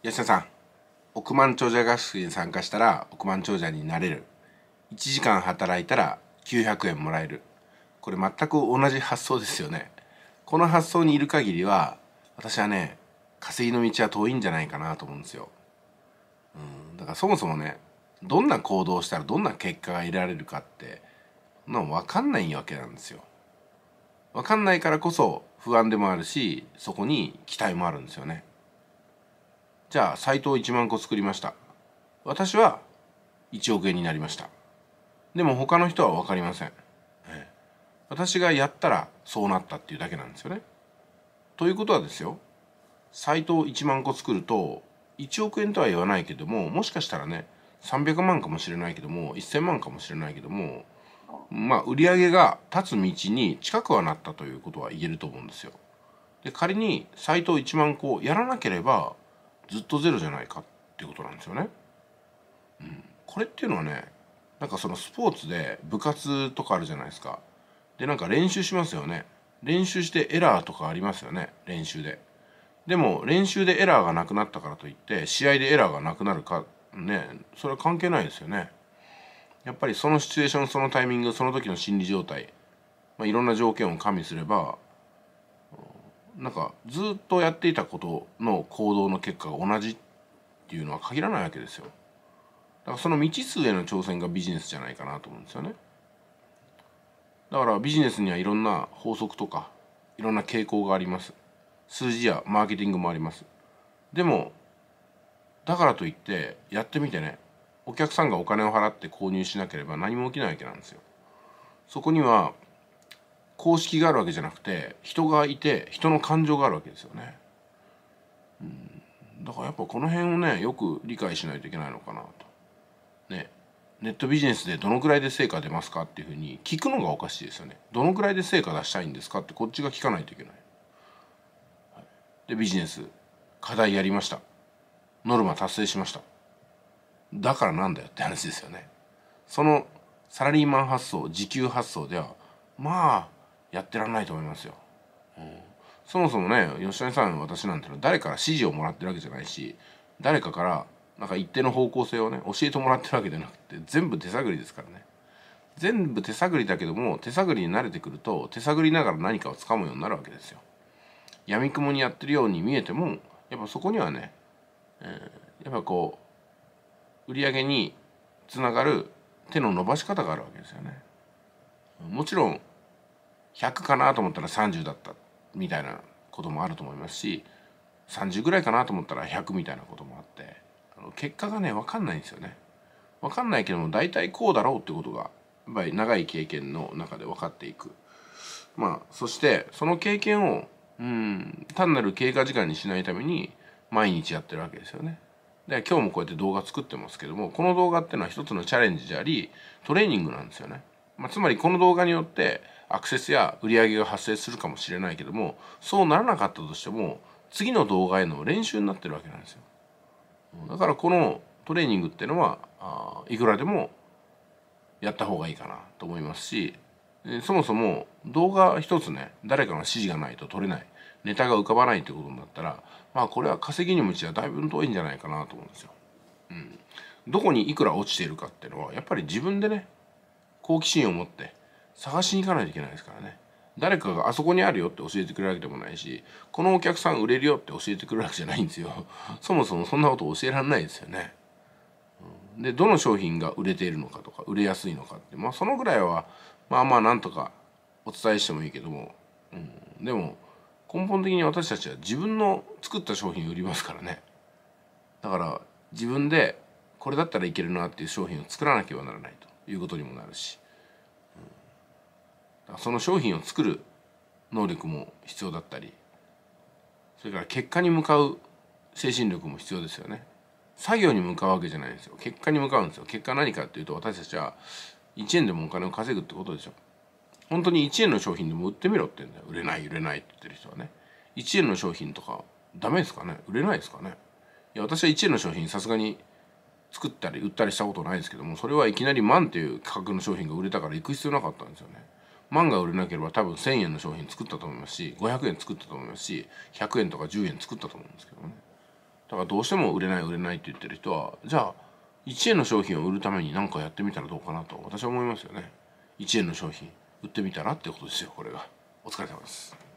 吉田さん億万長者合宿に参加したら億万長者になれる1時間働いたら900円もらえるこれ全く同じ発想ですよねこの発想にいる限りは私はね稼ぎの道は遠いんじゃないかなと思うんですよ、うん、だからそもそもねどんな行動をしたらどんな結果が得られるかっての分かんないわけなんですよ分かんないからこそ不安でもあるしそこに期待もあるんですよねじゃあサイトを1万個作りました私は1億円になりましたでも他の人はわかりません、私がやったらそうなったっていうだけなんですよねということはですよサイトを1万個作ると1億円とは言わないけどももしかしたらね300万かもしれないけども1,000万かもしれないけどもまあ売り上げが立つ道に近くはなったということは言えると思うんですよ。で仮にサイトを1万個やらなければずっとゼロじゃないかっていうことなんですよね。うん、これっていうのはねなんかそのスポーツで部活とかあるじゃないですか。でなんか練習しますよね。練習してエラーとかありますよね練習で。でも練習でエラーがなくなったからといって試合でエラーがなくなるかねそれは関係ないですよね。やっぱりそのシチュエーションそのタイミングその時の心理状態、まあ、いろんな条件を加味すればなんかずっとやっていたことの行動の結果が同じっていうのは限らないわけですよ。だからその未知数への挑戦がビジネスじゃないかなと思うんですよね。だからビジネスにはいろんな法則とかいろんな傾向があります。数字やマーケティングもあります。でもだからといってやってみてねお客さんがお金を払って購入しなければ何も起きないわけなんですよ。そこには公式があるわけじゃなくて人がいて人の感情があるわけですよね、うん、だからやっぱこの辺をねよく理解しないといけないのかなとねネットビジネスでどのくらいで成果出ますかっていうふうに聞くのがおかしいですよねどのくらいで成果出したいんですかってこっちが聞かないといけない、い、でビジネス課題やりましたノルマ達成しましただからなんだよって話ですよねそのサラリーマン発想時給発想ではまあやってらんないと思いますよ、うん、そもそもね吉谷さん私なんてのは誰から指示をもらってるわけじゃないし誰かからなんか一定の方向性をね教えてもらってるわけじゃなくて全部手探りですからね全部手探りだけども手探りに慣れてくると手探りながら何かをつかむようになるわけですよ闇雲にやってるように見えてもやっぱそこにはね、えー、やっぱこう売り上げにつながる手の伸ばし方があるわけですよねもちろん100かなと思ったら30だったみたいなこともあると思いますし30ぐらいかなと思ったら100みたいなこともあってあの結果がね分かんないんですよね。分かんないけども大体こうだろうってことがやっぱり長い経験の中で分かっていく。まあそしてその経験をうん単なる経過時間にしないために毎日やってるわけですよね。で今日もこうやって動画作ってますけどもこの動画っていうのは一つのチャレンジでありトレーニングなんですよね。まあ、つまりこの動画によってアクセスや売り上げが発生するかもしれないけどもそうならなかったとしても次の動画への練習になってるわけなんですよだからこのトレーニングっていうのはあいくらでもやった方がいいかなと思いますしそもそも動画一つね誰かの指示がないと撮れないネタが浮かばないってことになったらまあこれは稼ぎにちはだいぶ遠いんじゃないかなと思うんですよ。うん、どこにいくら落ちているかっていうのはやっぱり自分でね好奇心を持って探しに行かないといけないですからね誰かがあそこにあるよって教えてくれるわけでもないしこのお客さん売れるよって教えてくれるわけじゃないんですよ そもそもそんなこと教えられないですよねでどの商品が売れているのかとか売れやすいのかってまあそのぐらいはまあまあなんとかお伝えしてもいいけども、うん、でも根本的に私たちは自分の作った商品を売りますからねだから自分でこれだったらいけるなっていう商品を作らなければならないということにもなるし、うん、その商品を作る能力も必要だったりそれから結果に向かう精神力も必要ですよね作業に向かうわけじゃないんですよ結果に向かうんですよ結果何かっていうと私たちは1円でもお金を稼ぐってことでしょ本当に1円の商品でも売ってみろって言うんだよ売れない売れないって言ってる人はね1円の商品とかダメですかね売れないですかねいや私は1円の商品さすがに作ったり売ったりしたことないですけどもそれはいきなり万っていう価格の商品が売れたから行く必要なかったんですよね。万が売れなければ多分1,000円の商品作ったと思いますし500円作ったと思いますし100円とか10円作ったと思うんですけどね。だからどうしても売れない売れないって言ってる人はじゃあ1円の商品を売るために何かやってみたらどうかなと私は思いますよね。1円の商品売ってみたらってことですよこれが。お疲れ様です。